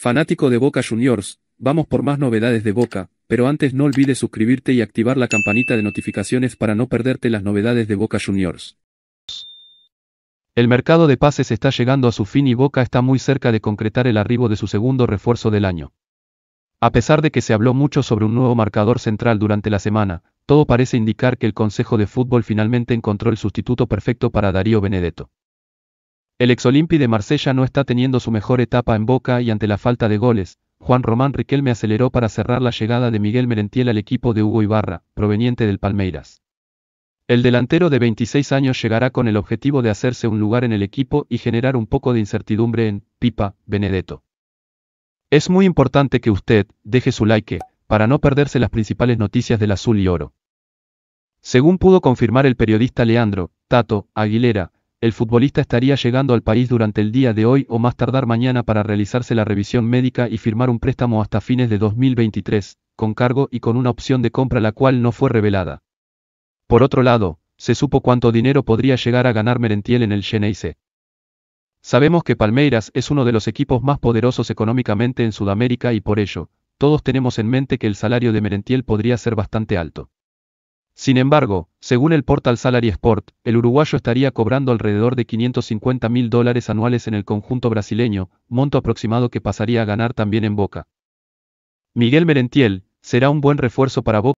Fanático de Boca Juniors, vamos por más novedades de Boca, pero antes no olvides suscribirte y activar la campanita de notificaciones para no perderte las novedades de Boca Juniors. El mercado de pases está llegando a su fin y Boca está muy cerca de concretar el arribo de su segundo refuerzo del año. A pesar de que se habló mucho sobre un nuevo marcador central durante la semana, todo parece indicar que el Consejo de Fútbol finalmente encontró el sustituto perfecto para Darío Benedetto. El exolímpi de Marsella no está teniendo su mejor etapa en Boca y ante la falta de goles, Juan Román Riquelme aceleró para cerrar la llegada de Miguel Merentiel al equipo de Hugo Ibarra, proveniente del Palmeiras. El delantero de 26 años llegará con el objetivo de hacerse un lugar en el equipo y generar un poco de incertidumbre en Pipa, Benedetto. Es muy importante que usted deje su like para no perderse las principales noticias del azul y oro. Según pudo confirmar el periodista Leandro, Tato, Aguilera, el futbolista estaría llegando al país durante el día de hoy o más tardar mañana para realizarse la revisión médica y firmar un préstamo hasta fines de 2023, con cargo y con una opción de compra la cual no fue revelada. Por otro lado, se supo cuánto dinero podría llegar a ganar Merentiel en el Geneise. Sabemos que Palmeiras es uno de los equipos más poderosos económicamente en Sudamérica y por ello, todos tenemos en mente que el salario de Merentiel podría ser bastante alto. Sin embargo, según el portal Salary Sport, el uruguayo estaría cobrando alrededor de 550 mil dólares anuales en el conjunto brasileño, monto aproximado que pasaría a ganar también en Boca. Miguel Merentiel, será un buen refuerzo para Boca.